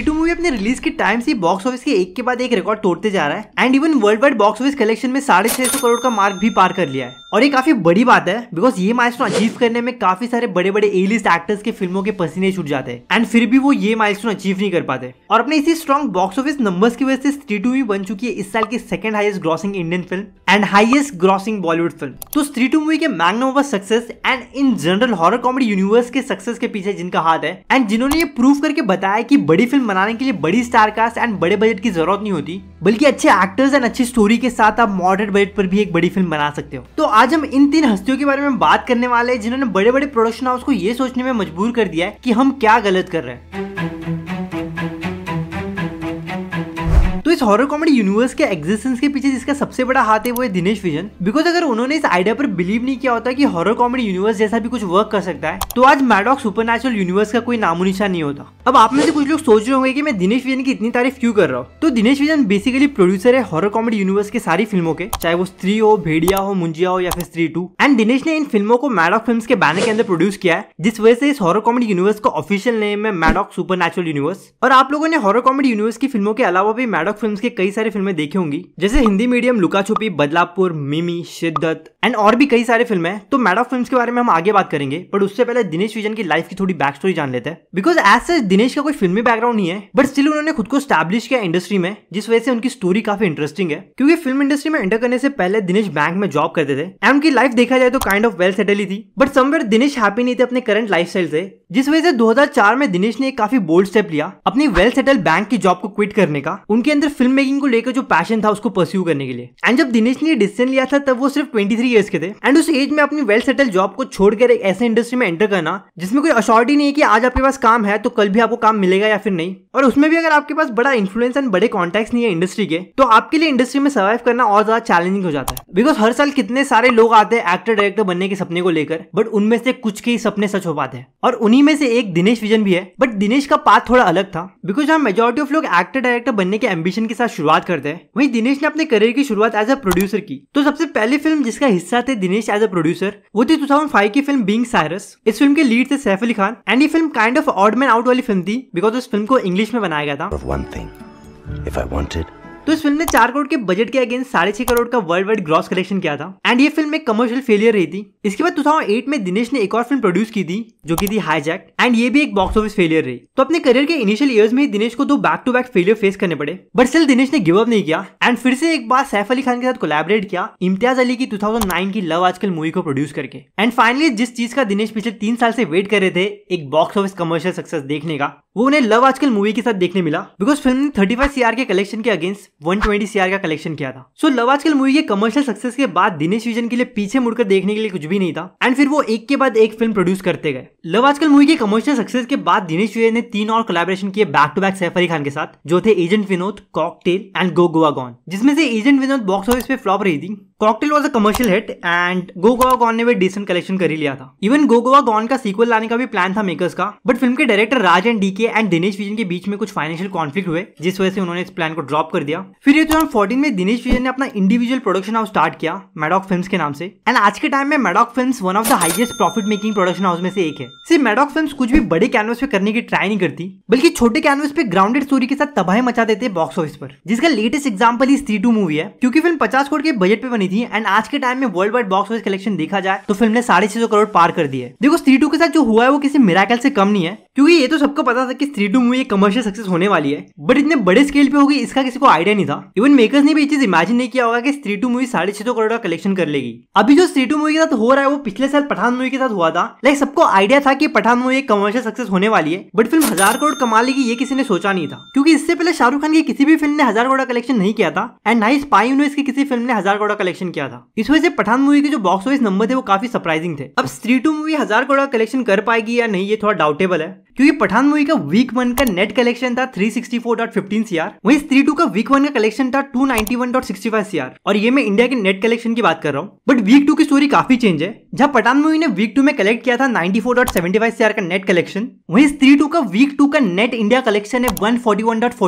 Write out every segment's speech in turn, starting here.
to movie अपने release के time से बॉक्स ऑफिस के एक के बाद एक रिकॉर्ड तोड़ते जा रहा है and even worldwide box office collection में साढ़े छह सौ करोड़ का मार्क भी पार कर लिया है और ये काफी बड़ी बात है बिकॉज ये माइलस्टोन अचीव करने में काफी सारे बड़े बड़े एलिस्ट एक्टर्स के फिल्मों के पसीने छूट जाते हैं एंड फिर भी वो ये माइलस्टोन अचीव नहीं कर पाते और अपने इसी स्ट्रॉन्ग बॉक्स ऑफिस नंबर्स की वजह से टू मूवी बन चुकी है इस साल की second highest grossing Indian film and highest grossing Bollywood film तो टू मूवी के मैगन of success and in general horror comedy universe के सक्सेस के पीछे जिनका हाथ है एंड जिन्होंने ये प्रूव करके बताया की बड़ी फिल्म फिल्म बनाने के लिए बड़ी स्टार कास्ट एंड बड़े बजट की जरूरत नहीं होती बल्कि अच्छे एक्टर्स एंड अच्छी स्टोरी के साथ आप मॉडरेट बजट पर भी एक बड़ी फिल्म बना सकते हो तो आज हम इन तीन हस्तियों के बारे में बात करने वाले हैं जिन्होंने बड़े बड़े प्रोडक्शन हाउस को ये सोचने में मजबूर कर दिया है कि हम क्या गलत कर रहे हैं हॉरर कॉमेडी यूनिवर्स के एक्सिस्टेंस के पीछे जिसका सबसे बड़ा हाथ है वो है दिनेश विजन बिकॉज अगर उन्होंने इस आइडिया पर बिलीव नहीं किया होता कि हॉरर कॉमेडी यूनिवर्स जैसा भी कुछ वर्क कर सकता है तो आज मैडॉक सुपर यूनिवर्स का कोई नामो नहीं होता अब आप में से कुछ लोग सोच रहे होंगे कि मैं दिनेश विजन की इतनी तारीफ क्यों कर रहा हूँ तो दिनेश विजन बेसिकली प्रोड्यूसर है हॉर कॉमेडी यूनिवर्स की सारी फिल्मों के चाहे वो स्त्री हो भेड़िया हो मुंजिया हो या फिर स्त्री टू एंड दिनेश ने इन फिल्मों को मैडॉक फिल्म के बैनर के अंदर प्रोड्यूस किया है जिस वजह से इस हॉर कॉमेडी यूनिवर्स का ऑफिशियल नेम है मैडॉक सुपर यूनिवर्स और आप लोगों ने हॉर कॉमेडी यूनिवर्स की फिल्मों के अलावा भी मैडॉक फिल्म फिल्म के कई सारी फिल्में देखी होंगी जैसे हिंदी मीडियम लुका छुपी बदलापुर मिमी शिद्दत एंड और भी कई सारी फिल्में तो मैड ऑफ फिल्म के बारे में हम आगे बात करेंगे बट उससे पहले दिनेश विजन की लाइफ की थोड़ी बैक स्टोरी जान लेते हैं बिकॉज एज सच दिनेश का कोई फिल्मी बैकग्राउंड नहीं है बट स्टिल उन्होंने खुद को स्टैब्लिश किया इंडस्ट्री में जिस वजह से उनकी स्टोरी काफी इंटरेस्टिंग है क्योंकि फिल्म इंडस्ट्री में एंटर करने से पहले दिनेश बैंक में जॉब करते थे एंड उनकी लाइफ देखा जाए तो काइंड ऑफ वेल सेटल ही थी बट समवेयर दिनेश हैप्पी नहीं थे अपने करंट लाइफ से जिस वजह से 2004 में दिनेश ने एक काफी बोल्ड स्टेप लिया अपनी वेल सेटल बैंक की जॉब को क्विट करने का उनके अंदर फिल्म मेकिंग को लेकर जो पैशन था उसको परस्यू करने के लिए एंड जब दिनेश ने डिसीजन लिया था तब वो सिर्फ 23 थ्री के थे एंड उस एज में अपनी वेल सेटल जॉब को छोड़कर एक ऐसे इंडस्ट्री में एंटर करना जिसमें कोई अशोरिटी नहीं है कि आज आपके पास काम है तो कल भी आपको काम मिलेगा या फिर नहीं और उसमें भी अगर आपके पास बड़ा इन्फ्लुएंस एंड बड़े कॉन्टेक्ट नहीं है इंडस्ट्री के तो आपके लिए इंडस्ट्री में सर्वाइव करना और ज्यादा चैलेंजिंग हो जाता है बिकॉज हर साल कितने सारे लोग आते हैं एक्टर डायरेक्टर बनने के सपने को लेकर बट उनमें से कुछ के ही सपने सच हो पाते हैं और उन्हीं उन्हीं में से एक दिनेश विजन भी है बट दिनेश का पाथ थोड़ा अलग था बिकॉज यहाँ मेजोरिटी ऑफ लोग एक्टर डायरेक्टर बनने के एम्बिशन के साथ शुरुआत करते हैं वहीं दिनेश ने अपने करियर की शुरुआत एज अ प्रोड्यूसर की तो सबसे पहली फिल्म जिसका हिस्सा थे दिनेश एज अ प्रोड्यूसर वो थी टू की फिल्म बिंग सायरस इस फिल्म के लीड थे सैफ अली खान एंड ये film kind of odd out वाली फिल्म थी बिकॉज उस फिल्म को इंग्लिश में बनाया गया था तो इस फिल्म ने चार करोड़ के बजट के अगेंस्ट साढ़े छह करोड़ का वर्ल्ड वाइड ग्रॉस कलेक्शन किया था एंड ये फिल्म एक कमर्शियल फेलियर रही थी इसके बाद 2008 में दिनेश ने एक और फिल्म प्रोड्यूस की थी जो की थी हाईजैक एंड ये भी एक बॉक्स ऑफिस फेलियर रही तो अपने करियर के इनिशियल ईयर्स में दिनेश को दो back to back failure face करने पड़े बट स्टिल दिनेश ने गिव अप नहीं किया एंड फिर से एक बार सैफ अली खान के साथ कोलेबरेट किया इम्तियाज अली की 2009 की लव आजकल मूवी को प्रोड्यूस करके एंड फाइनली जिस चीज का दिनेश पिछले तीन साल से वेट कर रहे थे एक बॉक्स ऑफिस कमर्शियल सक्सेस देखने का वो उन्हें लव आजकल मूवी के साथ देखने मिला बिकॉज फिल्म ने 35 सीआर के कलेक्शन के अगेंस्ट 120 सीआर का कलेक्शन किया था so so, love Aajkal movie के कमर्शियल सक्सेस के बाद दिनेश विजन के लिए पीछे मुड़कर देखने के लिए कुछ भी नहीं था एंड फिर वो एक के बाद एक फिल्म प्रोड्यूस करते गए लव आजकल मूवी के कमर्शियल सक्सेस के बाद दिनेश विजन ने तीन और कोलेबोरेशन किए back to back Saif Ali Khan के साथ जो थे agent Vinod cocktail and go Goa gone जिसमें से एजेंट विनोद बॉक्स ऑफिस पे फ्लॉप रही थी cocktail was a commercial hit and go Goa gone ने भी डिसेंट कलेक्शन कर ही लिया था इवन गो गोवा गॉन का सीक्वल लाने का भी प्लान था मेकर्स का बट फिल्म के director Raj and DK and Dinesh Vijan के बीच में कुछ फाइनेंशियल कॉन्फ्लिक्ट हुए जिस वजह से उन्होंने इस प्लान को ड्रॉप कर दिया फिर ये फोर्टीन में दिनेश विजन ने अपना इंडिविजुअल प्रोडक्शन हाउस स्टार्ट किया मेडॉक फिल्म के नाम से एंड आज के टाइम में Maddock film one of the highest profit making production house में से एक है सिर्फ मेडॉक फिल्म कुछ भी बड़े कैनवस पे करने की ट्राई नहीं करती बल्कि छोटे कैनवस पे ग्राउंडेड स्टोरी के साथ तबाही मचा देते हैं बॉक्स ऑफिस पर जिसका लेटेस्ट एग्जाम्पल इस थ्री टू मूवी है क्योंकि फिल्म पचास करोड़ के बजट पे बनी थी एंड आज के टाइम में worldwide box office collection देखा जाए तो फिल्म ने साढ़े छह करोड़ पार कर दिए देखो स्त्री टू के साथ जो हुआ है वो किसी मिराकल से कम नहीं है क्योंकि ये तो सबको पता था कि Stree two movie commercial success होने वाली है बट इतने बड़े स्केल पे होगी इसका किसी को आइडिया नहीं था इवन मेकर्स ने भी ये चीज इमेजिन नहीं किया होगा कि स्त्री टू मूवी साढ़े छह करोड़ का कलेक्शन कर लेगी अभी जो स्त्री टू मूवी के साथ हो रहा है वो पिछले साल पठान मूवी के साथ हुआ था लाइक सबको आइडिया था कि पठान मूवी एक कमर्शियल सक्सेस होने वाली है बट फिल्म हजार करोड़ कमा लेगी ये किसी ने सोचा नहीं था क्योंकि इससे पहले शाहरुख खान की किसी भी फिल्म ने हजार करोड़ का कलेक्शन नहीं किया था एंड ना ही स्पाई यूनिवर्स की किसी फिल्म ने हजार करोड़ का कलेक्शन कलेक्शन किया था इस वजह से पठान मूवी के जो बॉक्स ऑफिस नंबर थे वो काफी सरप्राइजिंग थे अब स्त्री टू मूवी हजार करोड़ का कलेक्शन कर पाएगी या नहीं ये थोड़ा डाउटेबल है क्योंकि पठान मूवी का वीक वन का नेट कलेक्शन था 364.15 सीआर वहीं स्त्री टू का वीक वन का कलेक्शन था 291.65 सीआर और ये मैं इंडिया के नेट कलेक्शन की बात कर रहा हूँ बट वीक टू की स्टोरी काफी चेंज है जहाँ पठान मूवी ने वीक टू में कलेक्ट किया था 94.75 सीआर का नेट कलेक्शन वहीं स्त्री टू का वीक टू का नेट इंडिया कलेक्शन है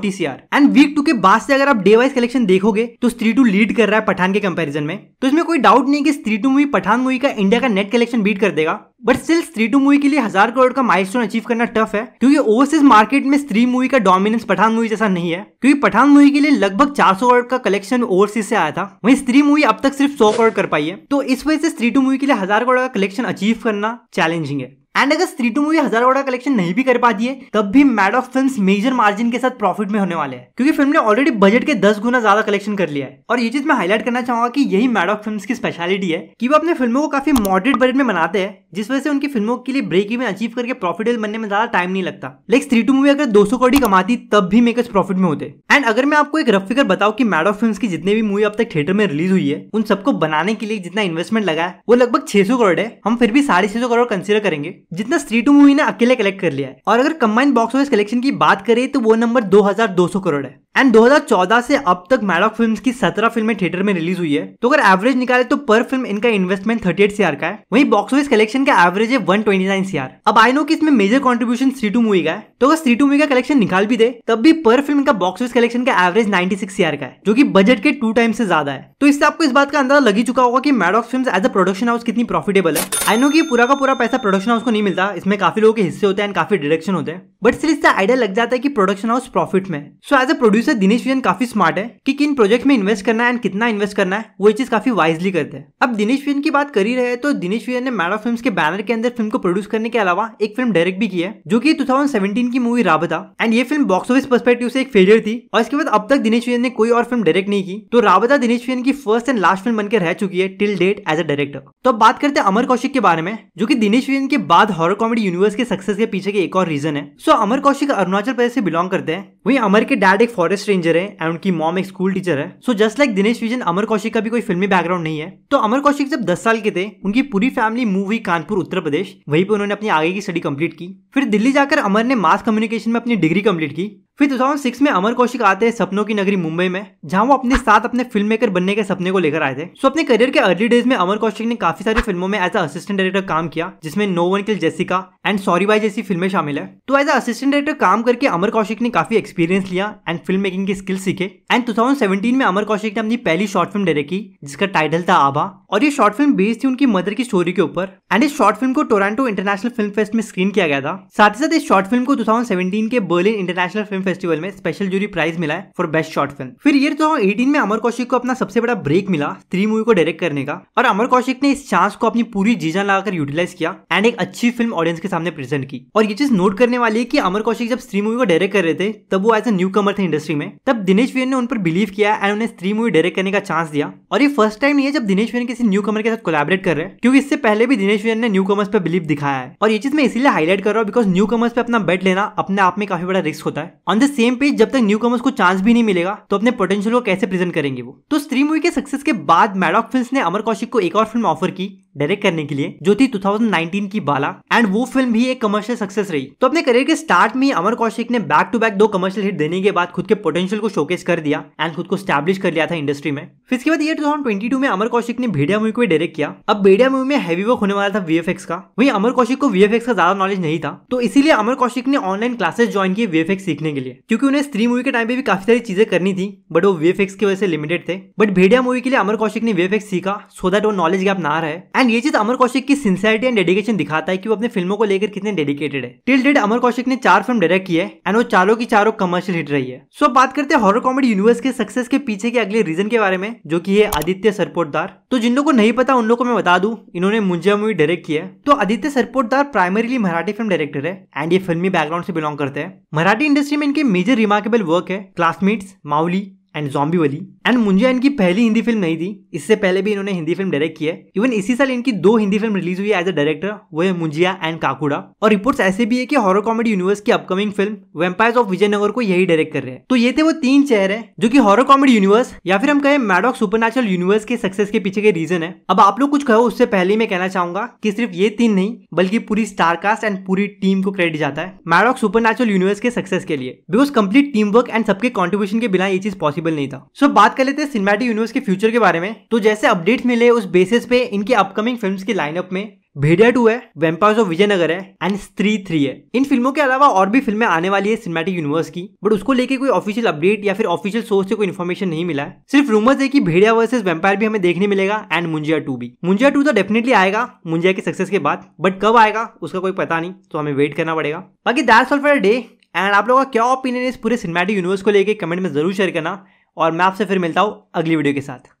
सी सीआर एंड वीक टू के बाद से अगर आप डे वाइज कलेक्शन देखोगे तो स्त्री टू लीड कर रहा है पठान के कंपेरिजन में तो इसमें कोई डाउट नहीं कि Stree two movie Pathaan movie का इंडिया का नेट कलेक्शन बीट कर देगा but still Stree two movie के लिए हजार करोड़ का माइलस्टोन अचीव करना टफ है क्योंकि ओवरसीज मार्केट में स्त्री मूवी का डोमिनेंस पठान मूवी जैसा नहीं है क्योंकि पठान मूवी के लिए लगभग 400 करोड़ का कलेक्शन ओवरसीज से आया था वहीं स्त्री मूवी अब तक सिर्फ 100 करोड़ कर पाई है तो इस वजह से स्त्री टू मूवी के लिए हजार करोड़ का कलेक्शन अचीव करना चैलेंजिंग है एंड अगर स्त्री टू मूवी हजार करोड़ कलेक्शन नहीं भी कर पाती है तब भी Maddock film major margin के साथ प्रॉफिट में होने वाले हैं क्योंकि फिल्म ने ऑलरेडी बजट के दस गुना ज्यादा कलेक्शन कर लिया है और ये चीज मैं हाईलाइट करना चाहूंगा कि यही मैड ऑफ फिल्म की स्पेशलिटी है कि वो अपने फिल्मों को काफी मॉडरेट बजट में बनाते हैं जिस वजह से उनकी फिल्मों के लिए ब्रेक इवन अचीव करके प्रॉफिटेबल बनने में ज्यादा टाइम नहीं लगता लाइक स्त्री टू मूवी अगर दो सौ करोड़ कमाती तब भी मेकर्स प्रॉफिट में होते एंड अगर मैं आपको एक रफ फिगर की मैड ऑफ फिल्म की जितने भी मूवी अब तक थिएटर में रिलीज हुई है उन सबको बनाने के लिए जितना इन्वेस्टमेंट लगा है वो लगभग छह सौ करोड़ है हम फिर भी साढ़े छह सौ करोड़ कंसिडर करेंगे जितना स्त्री टू मूवी ने अकेले कलेक्ट कर लिया है और अगर कंबाइंड बॉक्स ऑफिस कलेक्शन की बात करें तो वो नंबर 2200 करोड़ है एंड 2014 से अब तक मैडॉक फिल्म्स की 17 फिल्में थिएटर में रिलीज हुई है तो अगर एवरेज निकाले तो पर फिल्म इनका इन्वेस्टमेंट 38 सीआर का है वहीं बॉक्स ऑफिस कलेक्शन का एवरेज है 129 सीआर अब आई नो कि इसमें मेजर कंट्रीब्यूशन सी टू मूवी का है तो अगर सी टू मूवी का कलेक्शन निकाल भी दे तब भी पर फिल्म का बॉक्स ऑफिस कलेक्शन का एवरेज 96 सिक्स का है जो की बजट के टू टाइम से ज्यादा है तो इससे आपको इस बात का अंदाजा लगी चुका होगा की Maddocks film as a production house कितनी प्रॉफिटेबल है आई नो की पूरा का पूरा पैसा प्रोडक्शन हाउस को नहीं मिलता इसमें काफी लोगों के हिस्से होते हैं काफी डायरेक्शन होते हैं बट सिर्फ इससे आइडिया लग जाता है कि प्रोडक्शन हाउस प्रॉफिट में so as a produce producer Dinesh Vijan काफी स्मार्ट है कि किन प्रोजेक्ट में इन्वेस्ट करना है एंड कितना इन्वेस्ट करना है वो चीज काफी वाइजली करते हैं अब दिनेश विजन की बात कर ही रहे तो दिनेश विजन ने मैडा फिल्म के बैनर के अंदर फिल्म को प्रोड्यूस करने के अलावा एक फिल्म डायरेक्ट भी की है जो की टू की मूवी राबता एंड ये फिल्म बॉक्स ऑफिस परस्पेक्टिव से एक फेलियर थी और इसके बाद अब तक दिनेश विजन ने कोई और फिल्म डायरेक्ट नहीं की तो राबता दिनेश विजन की फर्स्ट एंड लास्ट फिल्म बनकर रह चुकी है till date as a director तो अब बात करते हैं अमर कौशिक के बारे में जो की दिनेश विजन के बाद हॉर कॉमेडी यूनिवर्स के सक्सेस के पीछे के एक और रीजन है सो so, अमर कौशिक अरुणाचल प्रदेश से बिलोंग करते हैं वहीं अमर के डैड एक फॉरेस्ट रेंजर है एंड उनकी मॉम एक स्कूल टीचर है so just like Dinesh Vijan Amar Kaushik का भी कोई फिल्मी बैकग्राउंड नहीं है तो अमर कौशिक जब 10 साल के थे उनकी पूरी फैमिली मूव हुई कानपुर उत्तर प्रदेश वहीं पर उन्होंने अपनी आगे की स्टडी कंप्लीट की फिर दिल्ली जाकर अमर ने मास कम्युनिकेशन में अपनी डिग्री कंप्लीट की फिर 2006 में अमर कौशिक आते हैं सपनों की नगरी मुंबई में जहां वो अपने साथ अपने फिल्म मेकर बनने के सपने को लेकर आए थे सो अपने करियर के अर्ली डेज में अमर कौशिक ने काफी सारी फिल्मों में एज असिस्टेंट डायरेक्टर काम किया जिसमें no one kill Jessica and sorry Bhai जैसी फिल्में शामिल है तो एज असिस्टेंट डायरेक्टर काम करके अमर कौशिक ने काफी एक्सपीरियंस लिया एंड फिल्म मेकिंग की स्किल सीखे एंड टू में अमर कौशिक ने अपनी पहली शॉर्ट फिल्म डायरेक्ट की जिसका टाइटल था आभा और ये शॉर्ट फिल्म बेस्ड थी उनकी मदर की स्टोरी के ऊपर एंड इस शॉर्ट फिल्म को टोरंटो इंटरनेशनल फिल्म फेस्ट में स्क्रीन किया गया था साथ ही साथ इस शॉर्ट फिल्म को टू के बर्लिन इंटरनेशनल फिल्म फेस्टिवल में स्पेशल जूरी प्राइज मिला है फॉर बेस्ट शॉर्ट फिल्म फिर ईयर दो तो में अमर कौशिक को अपना सबसे बड़ा ब्रेक मिला थ्री मूवी को डायरेक्ट करने का और अमर कौशिक ने इस चांस को अपनी पूरी जीजा लगाकर यूटिलाइज किया एंड एक अच्छी फिल्म ऑडियंस के सामने प्रेजेंट की और ये चीज नोट करने वाली है की अमर कौशिक जब स्त्री मूवी को डायरेक्ट कर रहे थे तब वो एज ए न्यू कमर थे इंडस्ट्री में तब दिनेश वीर ने उन पर बिलीव किया एंड उन्हें स्त्री मूवी डायरेक्ट करने का चांस दिया और ये फर्स्ट टाइम नहीं है जब दिनेश वीर किसी न्यू कमर के साथ कोलाबरेट कर रहे हैं क्योंकि इससे पहले भी दिनेश वीर ने न्यू कमर्स पर बिलीव दिखाया है और ये चीज मैं इसलिए हाईलाइट कर रहा हूँ बिकॉज न्यू कमर्स पर अपना बेट लेना अपने आप में काफी बड़ा रिस्क होता है ऑन द सेम पेज जब तक न्यू कमर्स को चांस भी नहीं मिलेगा तो अपने पोटेंशियल को कैसे प्रेजेंट करेंगे वो तो स्त्री मूवी के सक्सेस के बाद मैडॉक फिल्म ने अमर कौशिक को एक और फिल्म ऑफर की डायरेक्ट करने के लिए जो थी 2019 की बाला एंड वो फिल्म भी एक कमर्शियल सक्सेस रही तो अपने करियर के स्टार्ट में अमर कौशिक ने बैक टू बैक दो कमर्शियल हिट देने के बाद खुद के पोटेंशियल को शोकेस कर दिया एंड खुद को स्टैब्लिश कर लिया था इंडस्ट्री में फिर इसके बाद ये 2022 में अमर कौशिक ने भेड़िया मूवी को डायरेक्ट किया अब भेड़िया मूवी में हैवी वर्क होने वाला था वीएफएक्स का वही अमर कौशिक को वीएफएक्स का ज्यादा नॉलेज नहीं था तो इसीलिए अमर कौशिक ने ऑनलाइन क्लासेस ज्वाइन किए वीएफएक्स सीखने के के लिए क्योंकि उन्हें स्त्री मूवी के टाइम पे भी काफी सारी चीजें करनी थी बट वो वेफ एक्स की वजह से लिमिटेड थे बट भेड़िया मूवी के लिए अमर कौशिक ने वेफ एक्स सीखा सो दैट वो नॉलेज गैप ना रहे एंड ये चीज अमर कौशिक की सिंसियरिटी एंड डेडिकेशन दिखाता है कि वो अपने फिल्मों को लेकर कितने डेडिकेटेड है टिल डेट अमर कौशिक ने चार फिल्म डायरेक्ट की है एंड वो चारों की चारों कमर्शियल हिट रही है सो so, बात करते हैं हॉर कॉमेडी यूनिवर्स के सक्सेस के पीछे के अगले रीजन के बारे में जो की है आदित्य सरपोटदार तो जिन लोगों को नहीं पता उन लोगों को मैं बता दू इन्होंने मुंजिया मूवी डायरेक्ट किया है तो Aditya Sarpotdar primarily Marathi film director है एंड ये फिल्मी बैकग्राउंड से बिलोंग करते हैं मराठी इंडस्ट्री में इनके मेजर रिमार्केबल वर्क है classmates Mauli and Zombivli and Munjya इनकी पहली हिंदी फिल्म नहीं थी इससे पहले भी इन्होंने हिंदी फिल्म डायरेक्ट की है इवन इसी साल इनकी दो हिंदी फिल्म रिलीज हुई एज अ डायरेक्टर वो है मुंजिया एंड काकुड़ा और रिपोर्ट्स ऐसे भी है कि हॉरर कॉमेडी यूनिवर्स की upcoming film vampires of Vijayanagara को यही डायरेक्ट कर रहे हैं तो ये थे वो तीन चेहरे जो की हॉर कॉमेडी यूनिवर्स या फिर हम कहें मैडॉक सुपर यूनिवर्स के सक्सेस के पीछे के रीजन है अब आप लोग कुछ कहो उससे पहले मैं कहना चाहूंगा की सिर्फ ये तीन नहीं बल्कि पूरी स्टारकास्ट एंड पूरी टीम को क्रेडिट जाता है मैडॉक सुपर यूनिवर्स के सक्सेस के लिए because complete team work and सबके कॉन्ट्रीब्यूशन के बिना ये चीज पॉसिबल पॉसिबल नहीं था सो so, बात कर लेते हैं सिनेमैटिक यूनिवर्स के फ्यूचर के बारे में तो जैसे अपडेट मिले उस बेसिस पे इनके अपकमिंग फिल्म की लाइनअप में भेड़िया टू है वेम्पायर्स ऑफ विजयनगर है एंड स्त्री थ्री है इन फिल्मों के अलावा और भी फिल्में आने वाली है सिनेमैटिक यूनिवर्स की बट उसको लेके कोई ऑफिशियल अपडेट या फिर ऑफिशियल सोर्स से कोई इन्फॉर्मेशन नहीं मिला है सिर्फ रूमर्स है कि भेड़िया वर्सेस वेम्पायर भी हमें देखने मिलेगा एंड मुंजिया टू भी मुंजिया टू तो डेफिनेटली आएगा मुंजिया के सक्सेस के बाद बट कब आएगा उसका कोई पता नहीं तो हमें वेट करना पड़ेगा बाकी that's all for day and आप लोगों का क्या ओपिनियन इस पूरे सिनेमैटिक यूनिवर्स को लेके कमेंट में ज़रूर शेयर करना और मैं आपसे फिर मिलता हूँ अगली वीडियो के साथ